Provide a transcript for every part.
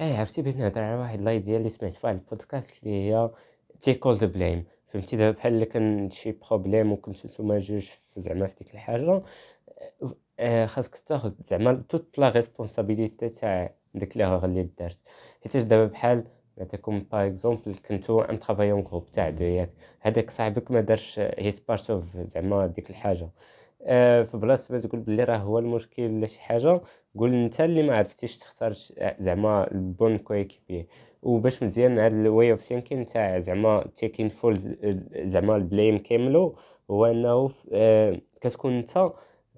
اي عرفتي بغيت نهضر على واحد ديال اللي سمعت فيها البودكاست اللي هي كول ذا بليم فهمتي دابا بحال اللي كان شي بروبليم وكنت نتوما جوج زعما في ديك الحاجه إيه، إيه، خاصك تاخذ زعما توت لا ريسبونسابيلتي تاع ديك ليغور اللي دارت حيت دابا بحال نعطيكم باغ اكزومبل كنتو ان ترافاي اون جروب تاع دو ياك هذاك صاحبك ما دارش هيز بارت اوف زعما ديك الحاجه آه، بلاصه ما تقول بلي راه هو المشكل ولا شي حاجه قول انت اللي ما عرفتيش تختار آه، زعما البون كويك وباش مزيان هاد الواي اوف ثينكين تاع زعما تيكين فول زعما البليم كاملو هو انه آه كتكون انت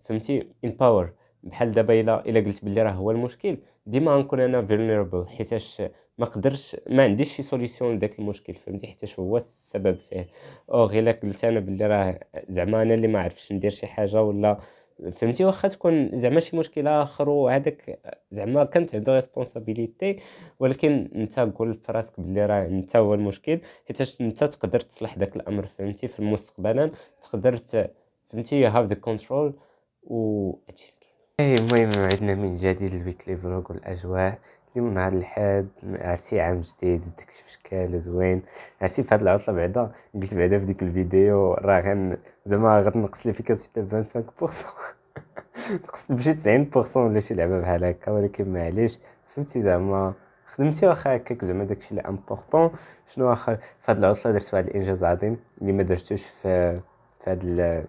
فهمتي ان باور بحال دابا الا الا قلت بلي راه هو المشكل ديما غنكون انا فيلنربل حيتاش ما قدرش ما عنديش شي سوليسيون لذاك المشكل فهمتي حيتاش هو السبب فيه او غير قلت انا بلي راه زعما انا اللي ما عرفتش ندير شي حاجه ولا فهمتي واخا تكون زعما شي مشكله اخر وهذاك زعما كانت عندو ريسبونسابيلتي ولكن انت قول فراسك بلي راه انت هو المشكل حيت انت تقدر تصلح داك الامر فهمتي في المستقبلا تقدر فهمتي هاف ذا كنترول و المهم عدنا من جديد الويكلي فلوغ والاجواء ديما نهار الحاد عرفتي عام جديد داكشي فشكال زوين عرفتي في هاد العطله بعدا قلت بعدا في ديك الفيديو راه غن زعما غتنقص لي فيكاسيتي ب 25% نقصت بشي 90% ولا شي لعبه بحال هكا ولكن معليش فهمتي زعما خدمتي واخا هكاك زعما داكشي لي امبورطون شنو واخا في هاد العطله درت واحد الانجاز عظيم اللي ما درتوش في في هاد ال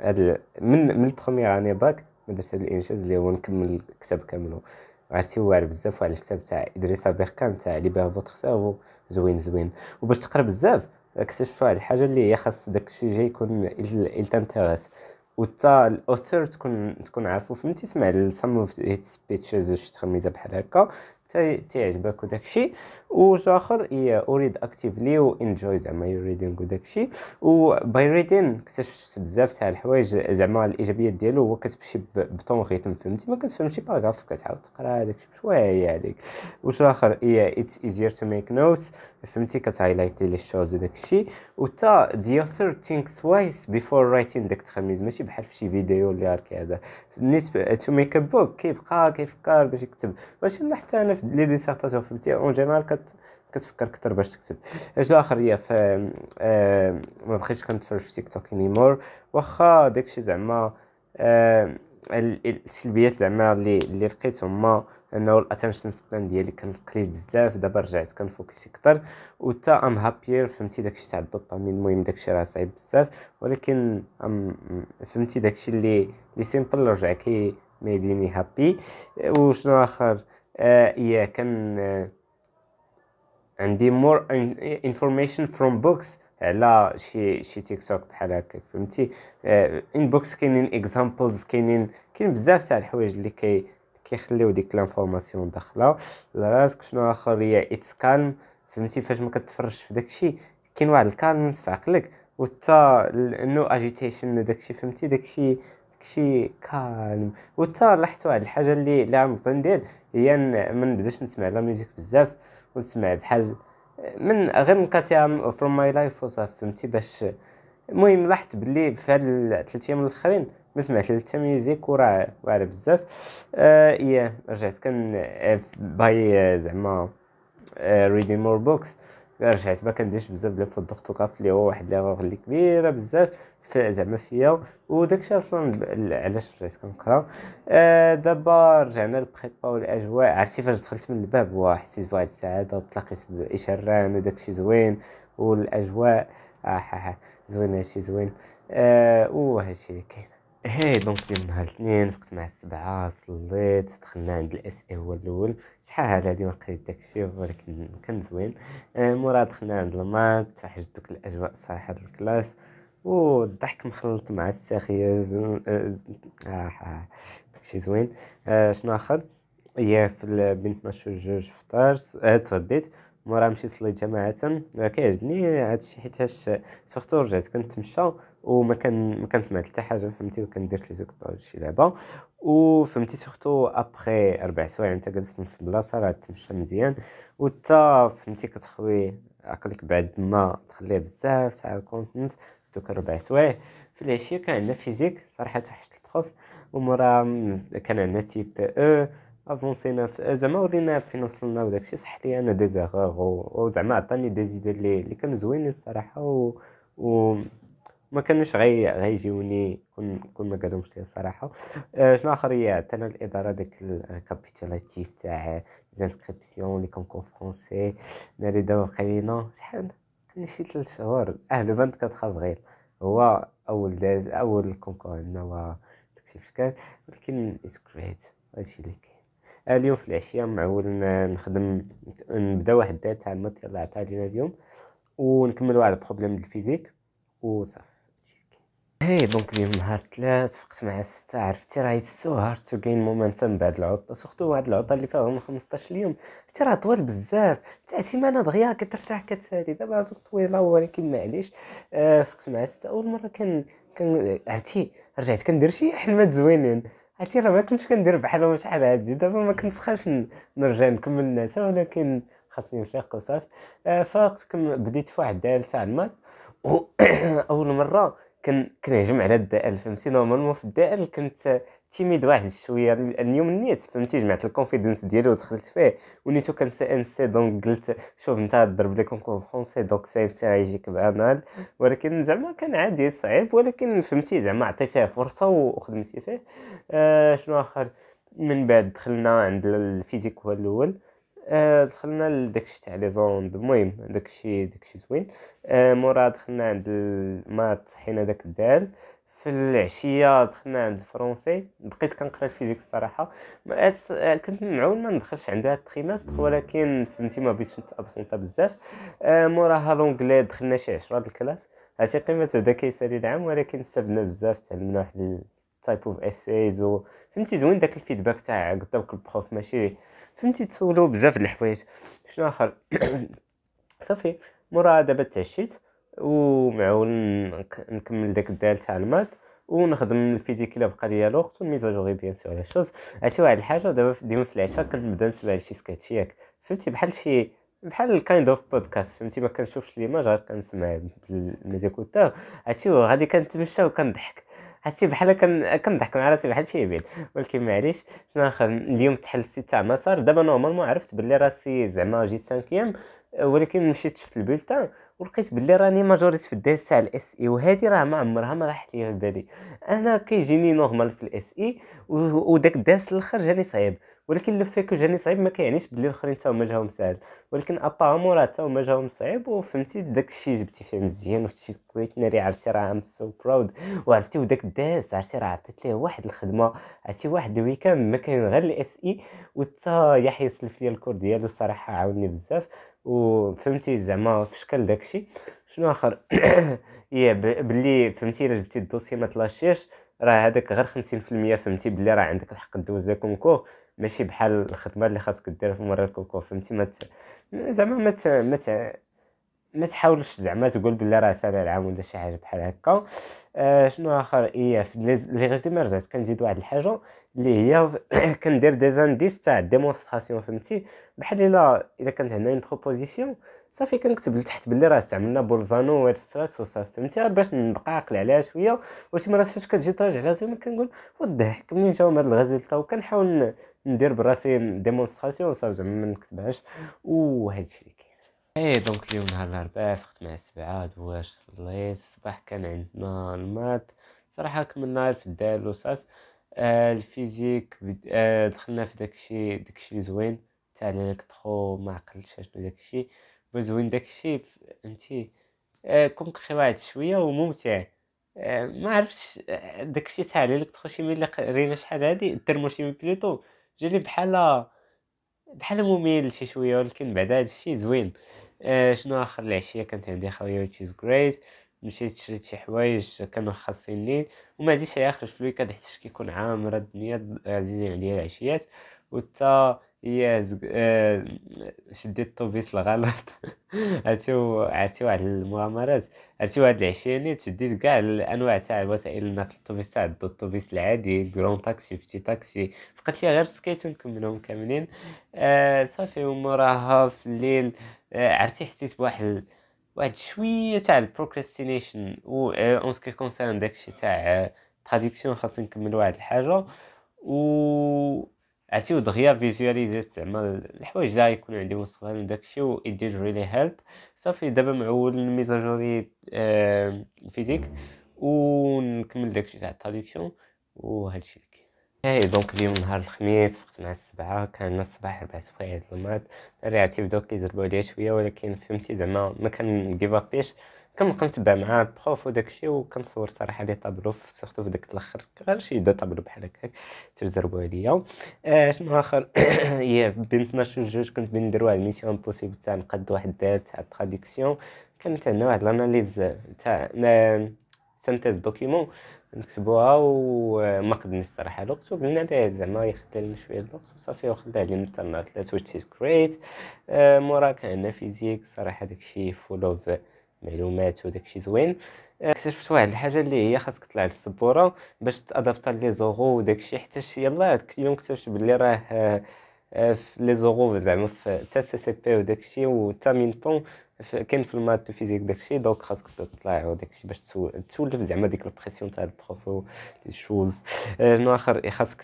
هاد من من البروميير اني باك ما درت هاد الانجاز اللي هو نكمل الكتاب كامل عرفتي واعر بزاف واحد الكتاب تاع ادريس بيركان تاع ليبر فوتر سيرفو زوين زوين وباش تقرا بزاف اكتشف واحد الحاجه اللي هي خاص داك الشيء جاي يكون il t'intéresse وتا الاوثر تكون تكون عارفه فهمتي تسمع سام اوف هيت سبيتشز شي تخميزه بحال هكا تعجبك وداكشي وجه اخر هي اريد اكتيفلي وانجوي زعما ريدينغ وداكشي وباي ريدين اكتشفت بزاف تاع الحوايج زعما الايجابيات ديالو هو كتمشي بطون ريتم فهمتي ما كتفهمش باراغراف كتعاود تقرا داكشي بشويه هذيك وجه اخر هي اتس ايزير تو ميك نوت فهمتي كتهايلايتي لي شوز وداكشي وتا the author ثينك twice before writing داك التخميز ماشي بحال في شي فيديو اللي هكا هذا بالنسبه تو ميك ا بوك كيبقى كيفكر باش يكتب واش حتى انا لي ديسيرتاسيون فهمتي اون جينيرال كتفكر كثر باش تكتب اش اخر هي ف آه، ما بقيتش كنتفرج في تيك توك اني مور واخا داكشي زعما آه، السلبيات زعما اللي اللي لقيتهم هما انه الاتنشن سبان ديالي كان قليل بزاف دابا رجعت كنفوكسي اكثر و حتى ام هابير فهمتي داكشي تاع الدوبامين المهم داكشي راه صعيب بزاف ولكن أم فهمتي داكشي اللي اللي سيمبل رجع كي ميديني هابي وشنو اخر yeah كان آه، عندي مور انفورميشن فروم بوكس على شي شي تيك توك بحال هكاك فهمتي ان آه، بوكس كاينين اكزامبلز كاينين كاين بزاف تاع الحوايج اللي كي كيخليو ديك لانفورماسيون داخله لراسك شنو اخر هي اتس كالم فهمتي فاش ما كتفرش في داكشي كاين واحد الكالم في عقلك وتا انه اجيتيشن داكشي فهمتي داكشي شي كالم وتا لاحظت واحد الحاجه اللي لا غنبغي ندير هي من نبداش نسمع لا ميوزيك بزاف ونسمع بحال من غير نقاتيها فروم ماي لايف وصافي فهمتي باش المهم لاحظت بلي في هاد الثلاث ايام الاخرين ما سمعتش حتى ميوزيك وراه واعره بزاف آه ايه رجعت كان آه، باي آه، زعما ريدي مور بوكس رجعت ما كنديرش بزاف ديال الفوتوغرافي اللي هو واحد ليغور اللي كبيره بزاف زعما فيا وداكشي اصلا علاش رجعت كنقرا آه دابا رجعنا للبريبا والاجواء عرفتي فاش دخلت من الباب وحسيت بواحد السعاده وتلاقيت بإشران وداكشي زوين والاجواء آه زوين هادشي زوين آه وهادشي اللي كاين هاي دونك اليوم نهار الاثنين فقت مع السبعة صليت دخلنا عند الاس إيه هو الاول شحال هادي ما قريت داكشي ولكن كان زوين آه، مورا دخلنا عند المات توحشت دوك الاجواء الصراحة ديال الكلاس والضحك مخلط مع الساخية زون آه, آه،, آه، داكشي زوين آه شنو اخر هي في بين 12 و 2 تغديت مورا مشيت صليت جماعة آه، كيعجبني هادشي حيتاش سورتو رجعت كنتمشى وما كان ما حتى حاجه فهمتي وكندير شي لعبه وفهمتي سورتو ابخي ربع سوايع انت جالس في نفس البلاصه راه تمشى مزيان وتا فهمتي كتخوي عقلك بعد ما تخليه بزاف ساعه الكونتنت دوك ربع سوايع في العشيه كان عندنا فيزيك صراحه توحشت البروف ومورا كان عندنا تيب او e، افونسينا زعما ورينا فين وصلنا وداكشي صح لي انا دي زيغوغ وزعما عطاني دي زيدي اللي كانوا زوينين الصراحه و, و... ما كانش غي غيجيوني كون كون ما قالهمش ليا الصراحه أه شنو اخر انا الاداره داك الكابيتولاتيف تاع زانسكريبسيون لي كونكو فرونسي ناري دابا بقينا شحال كان شي 3 شهور اه لو 24 غير هو اول داز اول كونكور عندنا و داكشي فاش كان ولكن اتس جريت هادشي اللي كاين اليوم في العشيه معول نخدم نبدا واحد الدار تاع المات يلا عطا لينا اليوم ونكمل واحد بروبليم الفيزيك وصافي هاي دونك اليوم نهار تلات فقت مع ستة عرفتي راهي سو هارد تو جين مومنتم بعد العطلة سوختو واحد العطلة اللي فيها 15 يوم حتى راه طوال بزاف تاع سيمانة دغيا كترتاح كتسالي دابا طويلة ولكن معليش آه، فقت مع ستة أول مرة كان كان عرفتي رجعت كندير شي حلمات زوينين عرفتي راه ما كنتش كندير بحال شحال هادي دابا ما كنسخاش نرجع نكمل الناسا ولكن خاصني نفيق وصافي آه، فقت بديت في واحد الدائره تاع المات اول مره كن كنهجم على الدائره فهمتي نورمالمون في الدائره كنت تيميد واحد شويه لان يوم نيت فهمتي جمعت الكونفيدنس ديالي ودخلت فيه ونيتو كان سي ان سي دونك قلت شوف نتا ضرب لي كونكور فرونسي دونك سي ان سي غيجيك بانال ولكن زعما كان عادي صعيب ولكن فهمتي زعما عطيتيه فرصه وخدمتي فيه آه شنو اخر من بعد دخلنا عند الفيزيك هو الاول آه دخلنا لداكشي تاع لي زوند المهم داكشي داكشي زوين آه مورا دخلنا عند المات حين داك الدال آه في العشيه دخلنا عند الفرونسي بقيت كنقرا الفيزيك الصراحه كنت معول ما ندخلش عندها التخيمات ولكن فهمتي ما بغيتش نتابسونطا بزاف آه، موراها لونجلي دخلنا شي 10 الكلاس هادشي قيمه بدا كيسالي العام ولكن استفدنا بزاف تعلمنا واحد تايب اوف اسايز و فهمتي زوين داك الفيدباك تاع قدامك البروف ماشي فهمتي تسولو بزاف د الحوايج شنو اخر صافي موراها دابا تعشيت ومعاون نكمل داك الدال تاع المات ونخدم الفيزيك الا بقى ليا الوقت والميزاجوري بيان سور لي شوز عرفتي واحد الحاجه دابا ديما في العشاء كنبدا نسمع شي سكتش ياك فهمتي بحال شي بحال كايند اوف بودكاست فهمتي ما كنشوفش ماج غير كنسمع بالميزيكوتور عرفتي غادي كنتمشى وكنضحك عرفتي بحال كنضحك مع راسي بحال شي عبيد ولكن معليش شنو اليوم تحل السيت تاع مسار دابا نورمالمون عرفت بلي راسي زعما جي سانكيام ولكن مشيت شفت البولتان ولقيت بلي راني ماجوريت في الداس تاع الاس اي وهذه راه ما عمرها ما راحت ليا في بالي انا كيجيني نورمال في الاس اي وداك الداس الاخر جاني صعيب ولكن لو فيكو جاني صعيب ما كيعنيش بلي الاخرين تا هما جاهم ساهل ولكن ابارامون راه تا هما جاهم صعيب وفهمتي داك الشيء جبتي فيه مزيان وفتي شي كويت ناري عرفتي راه ام سو براود وعرفتي وداك الداس عرفتي راه عطيت ليه واحد الخدمه عرفتي واحد الويكاند ما كاين غير الاس اي وتا يحيى سلف لي الكور ديالو صراحه عاوني بزاف وفهمتي زعما في شكل داكشي شنو اخر يا إيه، بلي فهمتي الا جبتي الدوسي ما تلاشيش راه هذاك غير 50% فهمتي بلي راه عندك الحق دوز الكونكور ماشي بحال الخدمه اللي خاصك دير في مره الكونكور فهمتي ما زعما ما ما تحاولش زعما تقول بلي راه سالا العام ولا شي حاجه بحال هكا آه شنو اخر ايه لي ريزومي رجعت كنزيد واحد الحاجه اللي هي كندير دي زانديس تاع ديمونستراسيون فهمتي بحال الا الا كانت هنا اون بروبوزيسيون صافي كنكتب لتحت بلي راه استعملنا بولزانو ويرستراس وصافي فهمتي باش نبقى عاقل عليها شويه وشي مرات فاش كتجي تراجع لازم كنقول والضحك منين جاو هاد الغزلته وكنحاول ندير براسي ديمونستراسيون صافي زعما ما نكتبهاش وهادشي اللي كاين اي دونك اليوم نهار الاربعاء فقت مع السبعة واش صليت الصباح كان عندنا المات صراحه كملنا في الدار وصاف آه الفيزيك بد... آه دخلنا في داكشي داكشي زوين تاع الالكترو ما عقلتش شنو داكشي زوين داكشي فهمتي آه كومبخي واحد شويه وممتع آه، ما عرفتش آه، داكشي تاع الالكتروشيمي اللي قرينا شحال هادي الترموشيمي بليتو جالي بحال بحال ممل شي شويه ولكن بعد هادشي زوين Eh, شنو اخر العشيه كانت عندي خويا which is great مشيت شريت شي حوايج كانوا خاصين لي وما جيتش يخرج في الويكاند حيت كيكون عامره الدنيا عزيزين عليا العشيات وتا هي آه، شديت الطوبيس الغلط عرفتو عرفتي واحد المغامرات عرفتي واحد العشيه نيت تشديت كاع الانواع تاع الوسائل النقل الطوبيس تاع الطوبيس العادي كرون تاكسي بتي تاكسي بقات لي غير سكيت ونكملهم كاملين آه صافي وموراها في الليل آه، عرفتي حسيت بواحد واحد شويه تاع البروكريستينيشن و اون سكي كونسيرن داكشي تاع تراديكسيون آه، خاصني نكمل واحد الحاجه و عرفتي دغيا فيزواليزيت زعما الحوايج لا يكون عندي مستقبل داكشي و it ريلي هيلب صافي دابا معول الميزاجوري فيزيك آه، ونكمل داكشي تاع التراديكسيون وهادشي اي دونك اليوم نهار الخميس وقت مع السبعة كان الصباح ربع واحد المات ريعتي بداو كيزربو عليا شوية ولكن فهمتي زعما ما كان ابيش كنبقى نتبع مع البروف وداكشي وكنصور صراحة لي طابلو سيرتو في داك الاخر غير شي دو طابلو بحال هكاك تزربو عليا آه شنو اخر هي بين 12 جوج كنت بين ندير واحد ميسيون بوسيبل تاع نقد واحد الدات تاع التراديكسيون كانت عندنا واحد لاناليز تاع سنتيز دوكيمون نكتبوها وما قدنيش صراحه الوقت وقلنا ليه زعما لنا شويه الوقت وصافي وخلاه لي حتى النهار ثلاث which تويتش great آه، مورا كان فيزيك صراحه داكشي فول اوف معلومات وداكشي زوين آه، اكتشفت واحد الحاجه اللي هي خاصك تطلع للسبوره باش تادابتا لي زوغو وداكشي حتى يلاه داك اليوم اكتشفت بلي راه في لي زوغوف زعما في تا سي سي بي وداكشي وتا مين طون كاين في المات فيزيك داكشي دونك خاصك تطلع وداكشي باش تسولف زعما ديك البريسيون تاع البروف لي شوز نو اخر خاصك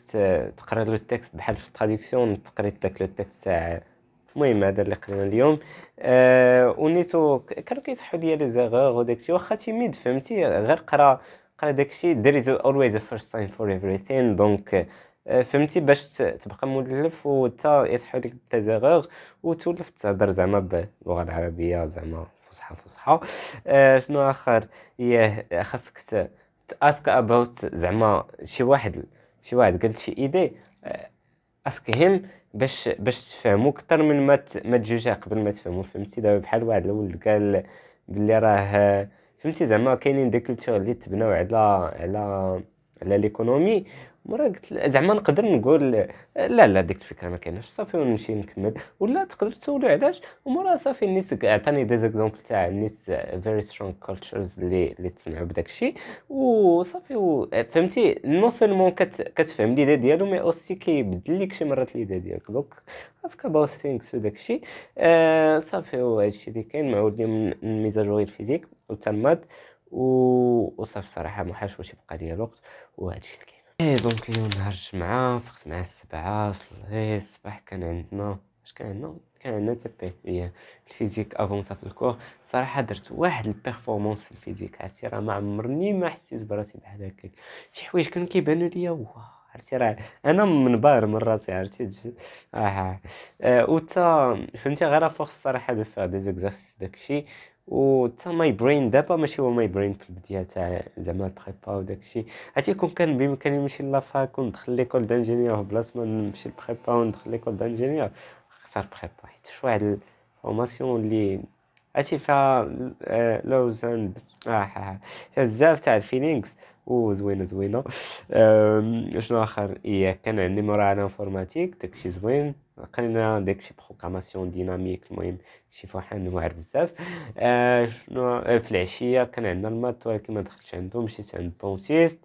تقرا لو تيكست بحال في التراديكسيون تقريت داك لو تيكست تاع المهم هذا اللي قرينا اليوم أه ونيتو كانوا كيصحوا لي لي زيغور وداكشي واخا تيميد فهمتي غير قرا قرا داكشي ذير از اولويز ا فيرست تايم فور ايفريثين دونك فهمتي باش تبقى ملف وتا يصحوا لك التزاغر وتولف تهضر زعما باللغه العربيه زعما فصحى فصحى آه، شنو اخر ياه خاصك تاسك اباوت زعما شي واحد شي واحد قال شي ايدي آه، اسك هيم باش باش تفهمو اكثر من ما ما تجوجها قبل ما تفهمو فهمتي دابا بحال واحد الولد قال بلي راه فهمتي زعما كاينين دي كولتور اللي تبناو على على على ليكونومي مرة قلت زعما نقدر نقول لا لا ديك الفكره ما كاينش صافي ونمشي نكمل ولا تقدر تسولو علاش ومرة صافي الناس عطاني دي زيكزومبل تاع الناس فيري سترونغ كولتشرز اللي اللي تسمعوا بداك الشيء وصافي و... فهمتي نو سولمون كت... كتفهم ليدا ديالو مي اوسي كيبدل لك شي مرات ليدا ديالك دوك اسكا اباوت ثينكس وداك الشيء آه صافي وهذا الشيء اللي كاين معود لي من ميزاجوري الفيزيك وتا الماد و... وصافي صراحه ما واش يبقى ليا الوقت وهذا الشيء اللي كاين ايه دونك اليوم نهار الجمعة فقت مع السبعة صليت الصباح كان عندنا اش كان عندنا كان عندنا بي هي الفيزيك افونسا في الكور صراحة درت واحد البيرفورمانس في الفيزيك عرفتي راه ما عمرني ما حسيت براسي بحال هكاك شي حوايج كانوا كيبانوا ليا واو عرفتي راه انا بار من راسي عرفتي اه, آه. وتا فهمتي غير فوق الصراحه دو فيغ دي زيكزارسيس داكشي و حتى ماي برين دابا ماشي هو ماي برين في البدايه تاع زعما البريبا و داكشي عرفتي كون كان بامكاني نمشي لافاك وندخل ليكول دانجينيور بلاص ما نمشي و وندخل ليكول دانجينيور نختار بريبا حيت شو واحد الفورماسيون اللي عرفتي فيها لوز اند آه، آه، فيها بزاف تاع الفيلينكس وزوينه زوينه شنو اخر ايه كان عندي مراعاه انفورماتيك داكشي زوين لقينا داك شي بروغراماسيون ديناميك المهم شي فواحد واعر بزاف آه شنو آه، في العشيه كان عندنا المات ولكن ما دخلتش عندهم مشيت عند الدونتيست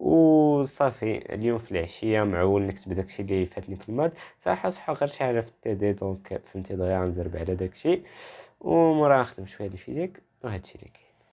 وصافي اليوم في العشيه معول نكتب داكشي اللي فاتني في المات صراحه صحو غير شي حاجه في دي دونك فهمتي دغيا نزرب على داكشي ومورا نخدم شويه الفيزيك وهادشي اللي كاين